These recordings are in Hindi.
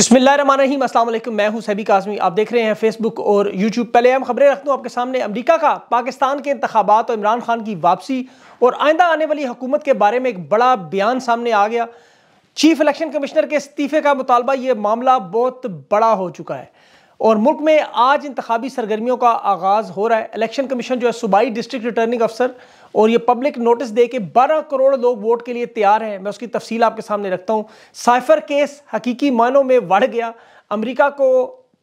बसमिल असलम मैं हूं सभी काजमी आप देख रहे हैं फेसबुक और यूट्यूब पहले हम खबरें रखता हूँ आपके सामने अमरीका का पाकिस्तान के इंतबात और इमरान खान की वापसी और आइंदा आने वाली हुकूमत के बारे में एक बड़ा बयान सामने आ गया चीफ इलेक्शन कमिश्नर के इस्तीफे का मुतालबा ये मामला बहुत बड़ा हो चुका है और मुल्क में आज इंतबी सरगर्मियों का आगाज़ हो रहा है इलेक्शन कमीशन जो है सूबाई डिस्ट्रिक्ट रिटर्निंग अफसर और ये पब्लिक नोटिस दे के बारह करोड़ लोग वोट के लिए तैयार हैं मैं उसकी तफसील आपके सामने रखता हूँ साइफर केस हकीकी मानों में बढ़ गया अमरीका को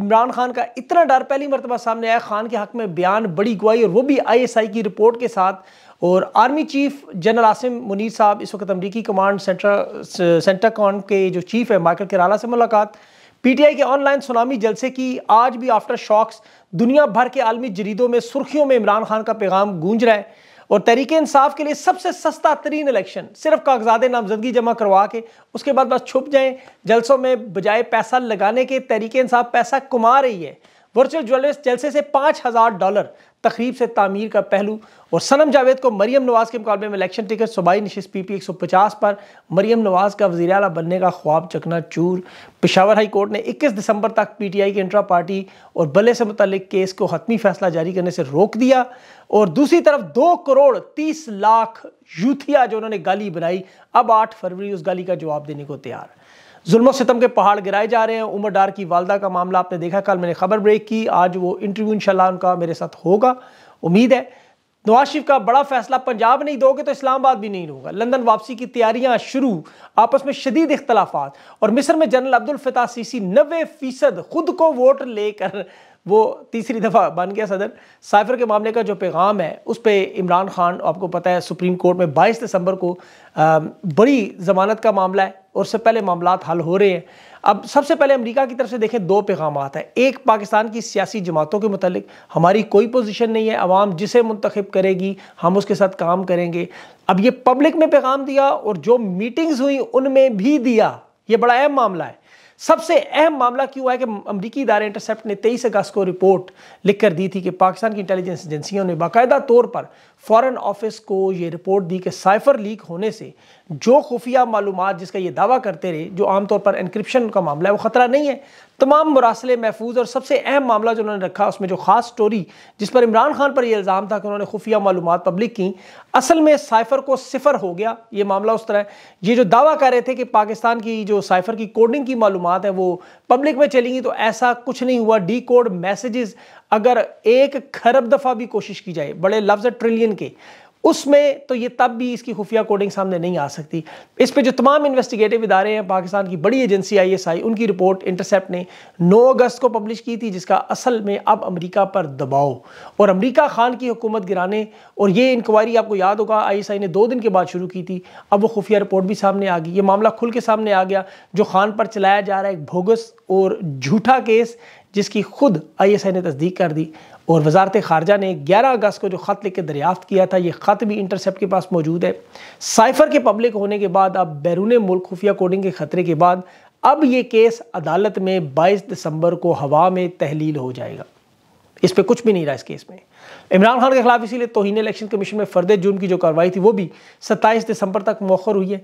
इमरान खान का इतना डर पहली मरतबा सामने आया खान के हक में बयान बड़ी गुआई और वो भी आईएसआई की रिपोर्ट के साथ और army chief general Asim Munir साहब इस वक्त अमरीकी कमांड सेंटर सेंटर कॉन के जो चीफ है माइकल किराला से मुलाकात पीटीआई के ऑनलाइन सुनामी जलसे की आज भी आफ्टर शॉक्स दुनिया भर के आलमी जरीदों में सुर्खियों में इमरान खान का पैगाम गूंज रहा है और तरीके इंसाफ के लिए सबसे सस्ता तरीन इलेक्शन सिर्फ कागजात नामजदगी जमा करवा के उसके बाद बस छुप जाएं जलसों में बजाय पैसा लगाने के तरीके इंसाफ पैसा कमा रही है वर्चुअल ज्वेलर्स चेल्से से पाँच हज़ार डॉलर तकरीब से तामीर का पहलू और सनम जावेद को मरीम नवाज़ के मुकाबले में इलेक्शन टिकट सूबाई नशस्त पी पी एक सौ पचास पर मरीम नवाज़ का वजी अला बनने का ख्वाब चकना चूर पिशावर हाई कोर्ट ने इक्कीस दिसंबर तक पी टी आई के इंट्रा पार्टी और बल्ले से मुतलिक केस को हतमी फैसला जारी करने से रोक दिया और दूसरी तरफ दो करोड़ तीस लाख यूथिया जो उन्होंने गाली बनाई अब आठ फरवरी उस गाली का जवाब देने को तैयार है जुल्म सितम के पहाड़ गिराए जा रहे हैं उमर डार की वालदा का मामला आपने देखा कल मैंने खबर ब्रेक की आज वो इंटरव्यू इनशाला उनका मेरे साथ होगा उम्मीद है नवाज शरीफ का बड़ा फैसला पंजाब नहीं दोगे तो इस्लामाबाद भी नहीं दोगा लंदन वापसी की तैयारियां शुरू आपस में शदीद इख्तलाफात और मिस्र में जनरल अब्दुल फताह सीसी नबे फीसद खुद को वोट लेकर वो तीसरी दफ़ा बन गया सदर साइफर के मामले का जो पैगाम है उस पर इमरान खान आपको पता है सुप्रीम कोर्ट में बाईस दिसंबर को बड़ी ज़मानत का मामला है और उससे पहले मामला हल हो रहे हैं अब सबसे पहले अमेरिका की तरफ से देखें दो पैगाम हैं एक पाकिस्तान की सियासी जमातों के मतलब हमारी कोई पोजीशन नहीं है आवाम जिसे मुंतखब करेगी हम उसके साथ काम करेंगे अब ये पब्लिक में पैगाम दिया और जो मीटिंग्स हुई उनमें भी दिया ये बड़ा अहम मामला है सबसे अहम मामला क्यों हुआ है कि अमरीकी इदारे इंटरसेप्ट ने तेईस अगस्त को रिपोर्ट लिख कर दी थी कि पाकिस्तान की इंटेलिजेंस एजेंसियों ने बाकायदा तौर पर फॉरेन ऑफिस को ये रिपोर्ट दी कि साइफर लीक होने से जो खुफिया मालूम जिसका ये दावा करते रहे जो आमतौर पर इनक्रिप्शन का मामला है वो ख़तरा नहीं है तमाम मरासले महफूज और सबसे अहम मामला जो उन्होंने रखा उसमें जो ख़ास स्टोरी जिस पर इमरान खान पर यह इल्ज़ाम था कि उन्होंने खुफिया मालूम पब्लिक की असल में साइफ़र को सिफर हो गया ये मामला उस तरह ये जो दावा कर रहे थे कि पाकिस्तान की जो साइफ़र की कोडिंग की मालूम है वो पब्लिक में चलेंगी तो ऐसा कुछ नहीं हुआ डी कोड मैसेज अगर एक खरब दफ़ा भी कोशिश की जाए बड़े लफ्ज़ ट्रिलियन के उसमें तो ये तब भी इसकी खुफिया कोडिंग सामने नहीं आ सकती इस पर जो तमाम इन्वेस्टिगेटिव इदारे हैं पाकिस्तान की बड़ी एजेंसी आई एस आई उनकी रिपोर्ट इंटरसेप्ट ने 9 अगस्त को पब्लिश की थी जिसका असल में अब अमेरिका पर दबाव और अमेरिका खान की हुकूमत गिराने और ये इंक्वायरी आपको याद होगा आई एस आई ने दो दिन के बाद शुरू की थी अब वो खुफिया रिपोर्ट भी सामने आ गई ये मामला खुल के सामने आ गया जो खान पर चलाया जा रहा है एक भोगस और झूठा केस जिसकी खुद आई एस आई ने तस्दीक कर दी और वजारत ख़ारजा ने 11 अगस्त को जो ख़त लिख के किया था यह ख़त भी इंटरसेप्ट के पास मौजूद है साइफर के पब्लिक होने के बाद अब बैरून मुल्क खुफिया कोडिंग के ख़तरे के बाद अब ये केस अदालत में बाईस दिसंबर को हवा में तहलील हो जाएगा इस पर कुछ भी नहीं रहा इस केस में इमरान खान के खिलाफ इसीलिए तोहन इलेक्शन कमीशन में फर्द जुर्म की जो कार्रवाई थी वो भी सत्ताईस दिसंबर तक मौखर हुई है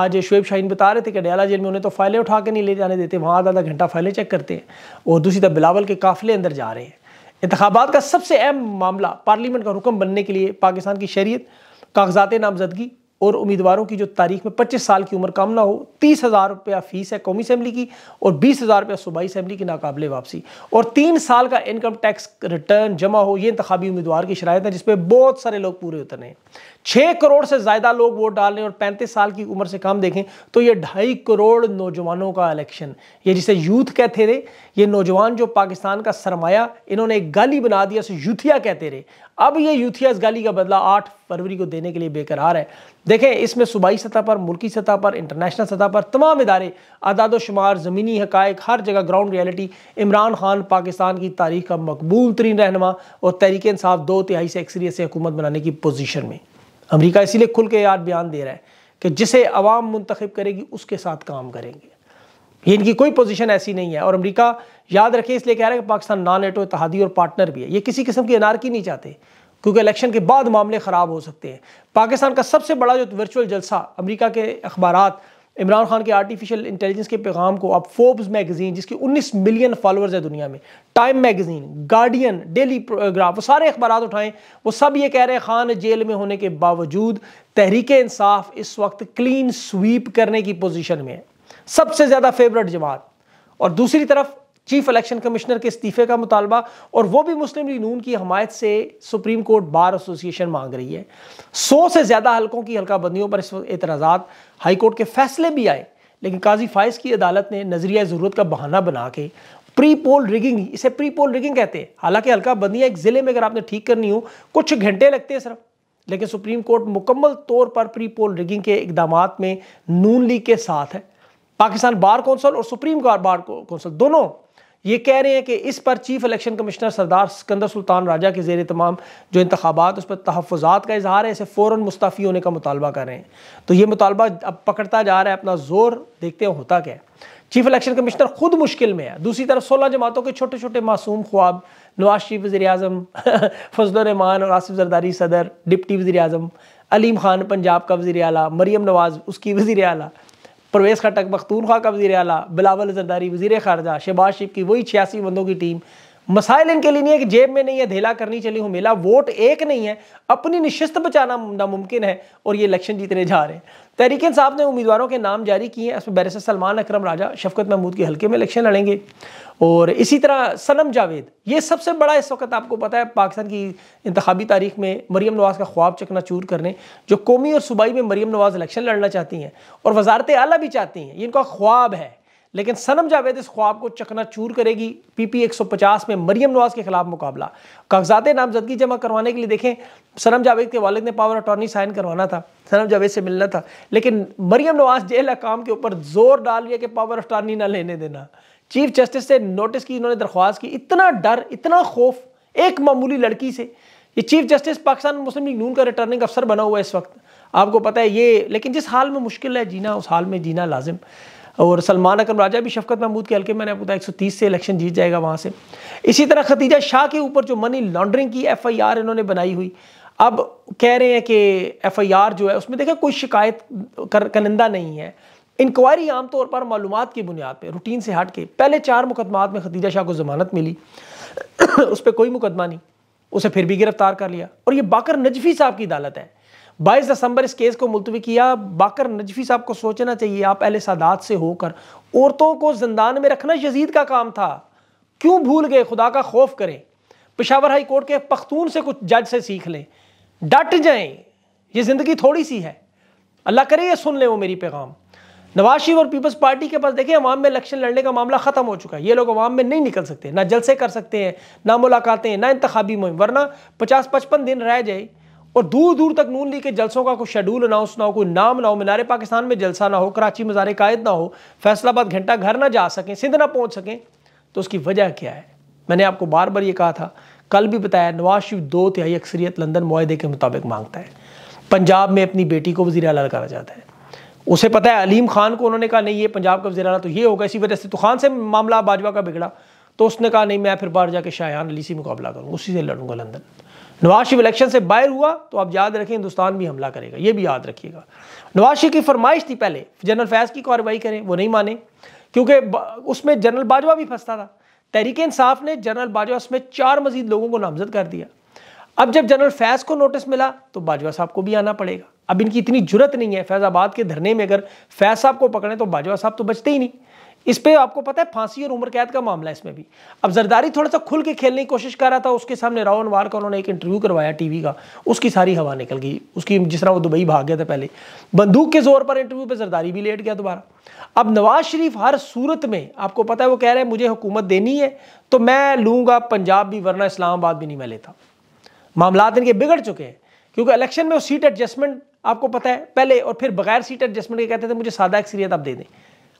आज शुएब शाहीन बता रहे थे कि अडयाला जेल में उन्हें तो फाइलें उठा के नहीं ले जाने देते वहाँ आधा आधा घंटा फाइलें चेक करते हैं और दूसरी तरफ बिलावल के काफिले अंदर जा रहे हैं इंतबात का सबसे अहम मामला पार्लियामेंट का रुकम बनने के लिए पाकिस्तान की शरीय कागजात नामजदगी और उम्मीदवारों की जो तारीख में 25 साल की उम्र कम ना हो तीस हज़ार रुपया फ़ीस है कौमी असम्बली की और बीस हज़ार रुपया सूबाई असम्बली की नाकबले वापसी और तीन साल का इनकम टैक्स रिटर्न जमा हो ये इंतबी उम्मीदवार की शरात है जिसपे बहुत सारे लोग पूरे उतरे हैं छः करोड़ से ज़्यादा लोग वोट डाल रहे हैं और पैंतीस साल की उम्र से कम देखें तो ये ढाई करोड़ नौजवानों का इलेक्शन ये जिसे यूथ कहते थे ये नौजवान जो पाकिस्तान का सरमाया इन्होंने एक गाली बना दिया उसे यूथिया कहते रहे अब ये यूथिया इस गाली का बदला आठ फरवरी को देने के लिए बेकरार है देखें इसमें सूबाई सतह पर मुल्की सतह पर इंटरनेशनल सतह पर तमाम इदारे आदाद शुमार ज़मीनी हक हर जगह ग्राउंड रियलिटी इमरान खान पाकिस्तान की तारीख का मकबूल तरीन रहनमा और तहरीक इंसाफ दो तिहाई से अक्सरियत से हुकूमत बनाने की पोजिशन में अमरीका इसीलिए खुल के यार बयान दे रहा है कि जिसे अवाम मुंतखब करेगी उसके साथ काम करेंगे ये इनकी कोई पोजीशन ऐसी नहीं है और अमेरिका याद रखे इसलिए कह रहा है कि पाकिस्तान नॉन नेटो इतिहादी और पार्टनर भी है ये किसी किस्म की अनारकी नहीं चाहते क्योंकि इलेक्शन के बाद मामले ख़राब हो सकते हैं पाकिस्तान का सबसे बड़ा जो वर्चुअल जलसा अमेरिका के अखबार इमरान खान के आर्टिफिशियल इंटेलिजेंस के पैगाम को आप फोर्ब्स मैगजीन जिसकी 19 मिलियन फॉलोअर्स है दुनिया में Time magazine Guardian Daily graph वो सारे अखबार उठाएं वो सब ये कह रहे हैं खान जेल में होने के बावजूद तहरीक इंसाफ इस वक्त क्लीन स्वीप करने की पोजीशन में है सबसे ज़्यादा फेवरेट जमात और दूसरी तरफ चीफ इलेक्शन कमिश्नर के इस्तीफे का मुतालबा और वो भी मुस्लिम लीग नून की हमायत से सुप्रीम कोर्ट बार एसोसिएशन मांग रही है सौ से ज़्यादा हलकों की हल्का बंदियों पर इस वक्त हाई हाईकोर्ट के फैसले भी आए लेकिन काजी फाइज की अदालत ने नजरिया ज़रूरत का बहाना बना के प्री पोल रिगिंग इसे प्री पोल रिगिंग कहते हैं हालांकि हल्का बंदियाँ एक ज़िले में अगर आपने ठीक करनी हो कुछ घंटे लगते हैं सिर्फ लेकिन सुप्रीम कोर्ट मुकम्मल तौर पर प्री पोल रिगिंग के इकदाम में नून लीग के साथ है पाकिस्तान बार कौंसल और सुप्रीम बार कौंसल दोनों ये कह रहे हैं कि इस पर chief election commissioner Sardar Sikandar Sultan Raja के जेर तमाम जो इंतबात उस पर तहफ़ात का इजहार है इसे फ़ौर मुस्ताफ़ी होने का मुतालबा कर रहे हैं तो ये मुतालबा अब पकड़ता जा रहा है अपना ज़ोर देखते हैं होता क्या है चीफ इलेक्शन कमिश्नर खुद मुश्किल में है दूसरी तरफ सोलह जमातों के छोटे छोटे मासूम ख्वाब नवाज शरीफ वजी अजम फजलरहमान और आसिफ जरदारी सदर डिप्टी वजी अजम अलीम खान पंजाब का वजी अला मरीम नवाज उसकी वजी अला परवेज़ खटक मखतूनख्वा का वजी अला बिलावल जरदारी वजीर खारजा शहबाज शिफ की वही छियासी बंदों की टीम मसाइल इनके लिए नहीं है कि जेब में नहीं है धेला करनी चली हूं मेला वोट एक नहीं है अपनी निश्चित बचाना नामुमकिन है और ये इलेक्शन जीतने जा रहे हैं तहरीक साहब ने उम्मीदवारों के नाम जारी किए हैं इसमें बैरिस्टर सलमान अकरम राजा शफकत महमूद के हल्के में इलेक्शन लड़ेंगे और इसी तरह सनम जावेद ये सबसे बड़ा इस वक्त आपको पता है पाकिस्तान की इंतबी तारीख में मरीम नवाज़ का ख्वाब चकना चूर करने जो कौमी और सूबाई में मरीम नवाज़ इलेक्शन लड़ना चाहती हैं और वजारत आला भी चाहती हैं ये इनका ख्वाब है लेकिन सनम जावेद इस ख्वाब को चकनाचूर करेगी पीपी 150 में मरियम नवाज के खिलाफ मुकाबला कागजात नामजदगी जमा करवाने के लिए देखें सनम जावेद के वालद ने पावर अटॉर्नी साइन करवाना था सनम जावेद से मिलना था लेकिन मरियम नवाज जेल अकाम के ऊपर जोर डाल दिया कि पावर अटॉर्नी ना लेने देना चीफ जस्टिस से नोटिस की इन्होंने दरख्वास्त की इतना डर इतना खौफ एक मामूली लड़की से ये चीफ जस्टिस पाकिस्तान मुस्लिम लीग नून का रिटर्निंग अफसर बना हुआ है इस वक्त आपको पता है ये लेकिन जिस हाल में मुश्किल है जीना उस हाल में जीना लाजिम और सलमान अकरम राजा भी शफकत महमूद के हल्के मैंने एक सौ 130 से इलेक्शन जीत जाएगा वहाँ से इसी तरह खतीजा शाह के ऊपर जो मनी लॉन्ड्रिंग की एफआईआर इन्होंने बनाई हुई अब कह रहे हैं कि एफआईआर जो है उसमें देखा कोई शिकायत कर कनिंदा नहीं है इंक्वायरी आमतौर पर मालूम की बुनियाद पर रूटीन से हट के पहले चार मुकदमात में खतीजा शाह को जमानत मिली उस पर कोई मुकदमा नहीं उसे फिर भी गिरफ्तार कर लिया और ये बाकर नजफी साहब की अदालत है बाईस दिसंबर इस केस को मुलतवी किया बाकर नजफी साहब को सोचना चाहिए आप अहले सादात से होकर औरतों को जिंदान में रखना यजीद का काम था क्यों भूल गए खुदा का खौफ करें पिशावर हाई कोर्ट के पख्तून से कुछ जज से सीख लें डट जाएं ये ज़िंदगी थोड़ी सी है अल्लाह करे ये सुन लें वो मेरी पैगाम नवाज शरीफ और पीपल्स पार्टी के पास देखिए अवाम में इलेक्शन लड़ने का मामला ख़त्म हो चुका है ये लोग अवाम में नहीं निकल सकते ना जलसे कर सकते हैं ना मुलाकातें ना इंतबी मुहिम वरना पचास पचपन दिन रह जाए और दूर दूर तक नून लीग के जलसों का कोई शेड्यूल अनाउंस ना हो कोई नाम ना हो मीनारे पाकिस्तान में जलसा ना हो कराची मजार कायद ना हो फैसलाबाद घंटा घर ना जा सकें सिंध ना पहुँच सकें तो उसकी वजह क्या है मैंने आपको बार बार ये कहा था कल भी बताया नवाज शरीफ दो तिहाई अक्सरियत लंदन माहदे के मुताबिक मांगता है पंजाब में अपनी बेटी को वजी अला करा जाता है उसे पता है अलीम खान को उन्होंने कहा नहीं ये पंजाब का वजी अला तो ये होगा इसी वजह से तो खान से मामला बाजवा का बिगड़ा तो उसने कहा नहीं मैं फिर बाहर जाकर शाहान अली से मुकाबला करूँगा उसी से लड़ूंगा लंदन नवाज शरीफ इलेक्शन से बाहर हुआ तो आप याद रखें हिंदुस्तान भी हमला करेगा ये भी याद रखिएगा नवाज शरीफ की फरमाइश थी पहले जनरल फैज की कार्रवाई करें वो नहीं माने क्योंकि उसमें जनरल बाजवा भी फंसता था तहरीक इंसाफ ने जनरल बाजवा उसमें चार मजीद लोगों को नामजद कर दिया अब जब जनरल फैज़ को नोटिस मिला तो बाजवा साहब को भी आना पड़ेगा अब इनकी इतनी जरूरत नहीं है फैज़ाबाद के धरने में अगर फैज़ साहब को पकड़े तो बाजवा साहब तो बचते ही नहीं इस पे आपको पता है फांसी और उम्र कैद का मामला है इसमें भी अब जरदारी थोड़ा सा खुल के खेलने की कोशिश कर रहा था उसके सामने रावण वार का उन्होंने एक इंटरव्यू करवाया टीवी का उसकी सारी हवा निकल गई उसकी जिस तरह वो दुबई भाग गया था पहले बंदूक के जोर पर इंटरव्यू पे जरदारी भी लेट गया दोबारा अब नवाज शरीफ हर सूरत में आपको पता है वो कह रहे हैं मुझे हुकूमत देनी है तो मैं लूँगा पंजाब भी वरना इस्लामाबाद भी नहीं मैं लेता मामला इनके बिगड़ चुके हैं क्योंकि इलेक्शन में वो सीट एडजस्टमेंट आपको पता है पहले और फिर बगैर सीट एडजस्टमेंट के कहते थे मुझे सादा एक्सरियत आप दे दें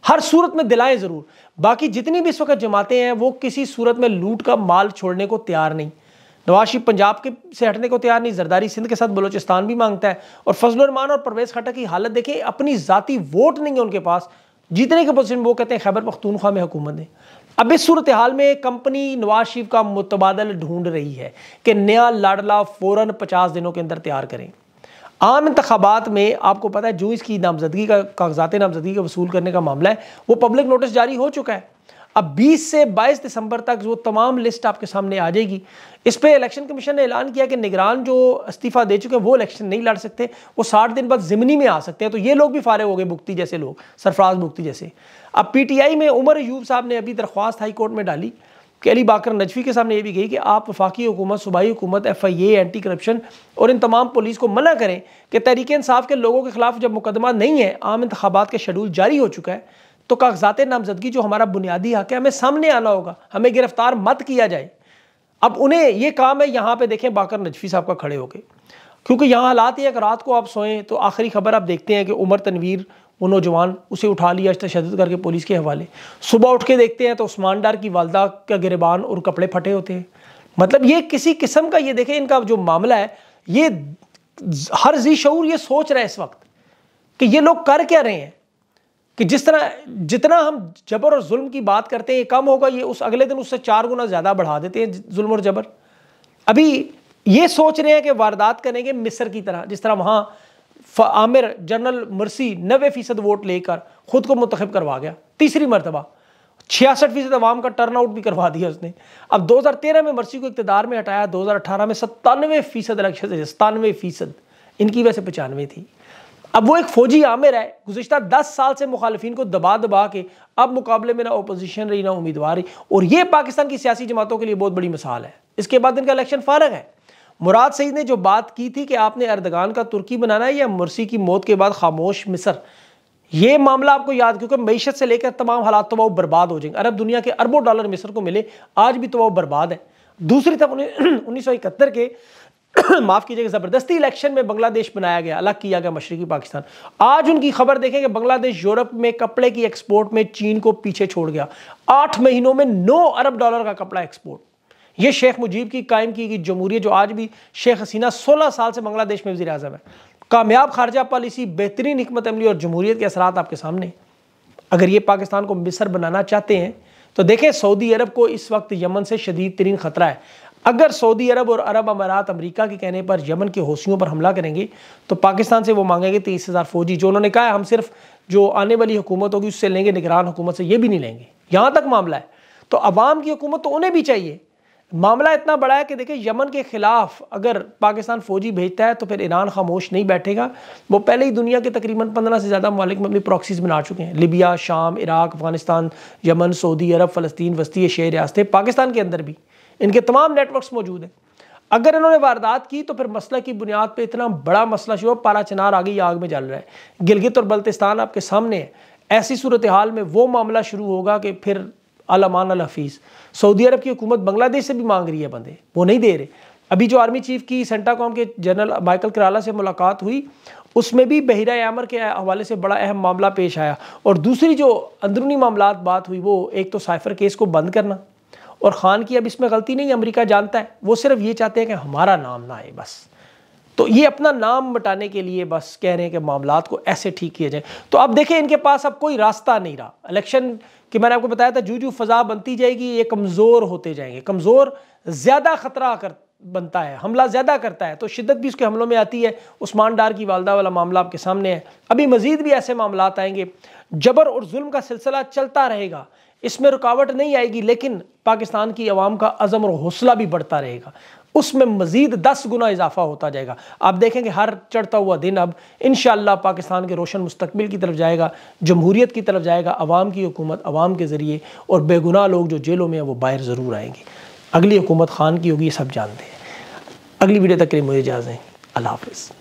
हर सूरत में दिलाएं ज़रूर बाकी जितनी भी इस वक्त जमातें हैं वो किसी सूरत में लूट का माल छोड़ने को तैयार नहीं नवाज शरीफ पंजाब के से हटने को तैयार नहीं जरदारी सिंध के साथ बलोचिस्तान भी मांगता है और फजलरमान और परवेज़ खट्टर की हालत देखें अपनी ज़ाती वोट नहीं है उनके पास जीतने के पोजिशन वो कहते हैं खैबर पख्तूनख्वा में हुकूमत ने अब इस सूरत हाल में कंपनी नवाज शरीफ का मुतबादल ढूंढ रही है कि नया लाडला फ़ौरन पचास दिनों के अंदर तैयार करें आम इंतबात में आपको पता है जो इसकी नामजदगी का कागजात नामजदगी का वसूल करने का मामला है वो पब्लिक नोटिस जारी हो चुका है अब 20 से 22 दिसंबर तक वो तमाम लिस्ट आपके सामने आ जाएगी इस पर इलेक्शन कमीशन ने ऐलान किया कि निगरान जो इस्तीफ़ा दे चुके हैं वो इलेक्शन नहीं लड़ सकते वो 60 दिन बाद ज़िमनी में आ सकते हैं तो ये लोग भी फारे हो गए मुक्ति जैसे लोग सरफराज मुक्ति जैसे अब पीटीआई में उमर यूब साहब ने अभी दरख्वास्त हाईकोर्ट में डाली कि अली बाकर नजफी के सामने ये भी कही कि आप वफाकी हुकूमत सूबाई हुकूमत F I A anti corruption और इन तमाम पुलिस को मना करें कि तहरीक इंसाफ के लोगों के खिलाफ जब मुकदमा नहीं है आम इंतबात का शेड्यूल जारी हो चुका है तो कागजात नामजदगी जो हमारा बुनियादी हक है हमें सामने आना होगा हमें गिरफ्तार मत किया जाए अब उन्हें ये काम है यहाँ पर देखें बाकर नजफी साहब का खड़े होके क्योंकि यहाँ हालात ही अगर रात को आप सोएं तो आखिरी खबर आप देखते हैं कि उमर तनवीर वो नौजवान उसे उठा लिया तशद करके पुलिस के हवाले सुबह उठ के देखते हैं तो उस्मान डार की वालदा का गिरबान और कपड़े फटे होते हैं मतलब ये किसी किस्म का ये देखें इनका जो मामला है ये हर जी शूर ये सोच रहा है इस वक्त कि ये लोग कर क्या रहे हैं कि जिस तरह जितना हम जबर और जुल्म की बात करते हैं ये कम होगा ये उस अगले दिन उससे चार गुना ज़्यादा बढ़ा देते हैं जुल्म और जबर अभी ये सोच रहे हैं कि वारदात करेंगे मिस्र की तरह जिस तरह वहाँ आमिर जनरल मरसी नबे फीसद वोट लेकर खुद को मुंतखब करवा गया तीसरी मरतबा छियासठ फीसद अवाम का टर्न आउट भी करवा दिया उसने अब 2013 में मरसी को इकतदार में हटाया 2018 में सत्तानवे फीसद इलेक्शन से सतानवे फीसद इनकी वैसे पचानवे थी अब वो एक फौजी आमिर है गुजशत दस साल से मुखालफी को दबा दबा के अब मुकाबले में ना अपोजिशन रही ना उम्मीदवार रही और ये पाकिस्तान की सियासी जमातों के लिए बहुत बड़ी मिसाल है इसके बाद इनका इलेक्शन फारग है मुराद सईद ने जो बात की थी कि आपने अर्दगान का तुर्की बनाना है या मुर्सी की मौत के बाद खामोश मिसर ये मामला आपको याद क्योंकि मीशत से लेकर तमाम हालात तो वह बर्बाद हो जाएंगे अरब दुनिया के अरबों डॉलर मिसर को मिले आज भी तो वह बर्बाद है दूसरी तरफ उन्नीस सौ इकहत्तर के माफ़ कीजिएगा ज़बरदस्ती इलेक्शन में बांग्लादेश बनाया गया अलग किया गया मशरकी पाकिस्तान आज उनकी खबर देखें कि बांग्लादेश यूरोप में कपड़े की एक्सपोर्ट में चीन को पीछे छोड़ गया आठ महीनों में नौ अरब डॉलर का कपड़ा एक्सपोर्ट ये शेख मुजीब की कायम की गई जमहूरियत जो आज भी शेख हसीना सोलह साल से बांग्लादेश में वजी अजम है कामयाब खारजा पॉलिसी बेहतरीन हमत अमली और जमहूरियत के असरा आपके सामने अगर ये पाकिस्तान को मिसर बनाना चाहते हैं तो देखें सऊदी अरब को इस वक्त यमन से शदीद तरीन ख़तरा है अगर सऊदी अरब और अरब अमारात अमरीका के कहने पर यमन के हौसियों पर हमला करेंगे तो पाकिस्तान से वो मांगेंगे तेईस हज़ार फौजी जो उन्होंने कहा है हम सिर्फ जो आने वाली हुकूमत होगी उससे लेंगे निगरान हुकूमत से ये भी नहीं लेंगे यहाँ तक मामला है तो अवाम की हुकूमत तो उन्हें भी चाहिए मामला इतना बड़ा है कि देखिए यमन के ख़िलाफ़ अगर पाकिस्तान फ़ौजी भेजता है तो फिर ईरान खामोश नहीं बैठेगा वो पहले ही दुनिया के तकरीबन पंद्रह से ज़्यादा ममालिक में अपनी प्रॉक्सीज बना चुके हैं लिबिया शाम Iraq Afghanistan Yemen Saudi Arabia फ़लस्तीन वस्ती एशियाई रियासतें पाकिस्तान के अंदर भी इनके तमाम नेटवर्क मौजूद हैं अगर इन्होंने वारदात की तो फिर मसला की बुनियाद पर इतना बड़ा मसला शुरू पारा चनार आगे आग में जल रहा है गिलगित और बल्तिस्तान आपके सामने है ऐसी सूरत हाल में वो मामला शुरू होगा कि फिर अलमान अल हफीज़ सऊदी अरब की हुकूमत बांग्लादेश से भी मांग रही है बंदे वो नहीं दे रहे अभी जो आर्मी चीफ की सेंटा कॉम के जनरल माइकल कराला से मुलाकात हुई उसमें भी बहरा यामर के हवाले से बड़ा अहम मामला पेश आया और दूसरी जो अंदरूनी मामला बात हुई वो एक तो साइफर केस को बंद करना और ख़ान की अब इसमें गलती नहीं अमेरिका जानता है वो सिर्फ ये चाहते हैं कि हमारा नाम ना आए बस तो ये अपना नाम बटाने के लिए बस कह रहे हैं कि मामला को ऐसे ठीक किए जाए तो अब देखें इनके पास अब कोई रास्ता नहीं रहा इलेक्शन कि मैंने आपको बताया था जू जू फजा बनती जाएगी ये कमज़ोर होते जाएंगे कमज़ोर ज़्यादा ख़तरा कर बनता है हमला ज़्यादा करता है तो शिद्दत भी उसके हमलों में आती है उस्मान डार की वालदा वाला मामला आपके सामने है अभी मज़ीद भी ऐसे मामला आएंगे जबर और जुल्म का सिलसिला चलता रहेगा इसमें रुकावट नहीं आएगी लेकिन पाकिस्तान की आवाम का अज़म और हौसला भी बढ़ता रहेगा उसमें मजीद दस गुना इजाफा होता जाएगा आप देखेंगे हर चढ़ता हुआ दिन अब इन पाकिस्तान के रोशन मुस्तबिल की तरफ जाएगा जमहूरीत की तरफ जाएगा अवाम की हुकूमत अवाम के ज़रिए और बेगुनाह लोग जो जेलों में हैं वो बाहर ज़रूर आएंगे अगली हुकूमत खान की होगी ये सब जानते हैं अगली वीडियो तक के लिए मुझे इजाज़ें अल्लाह हाफ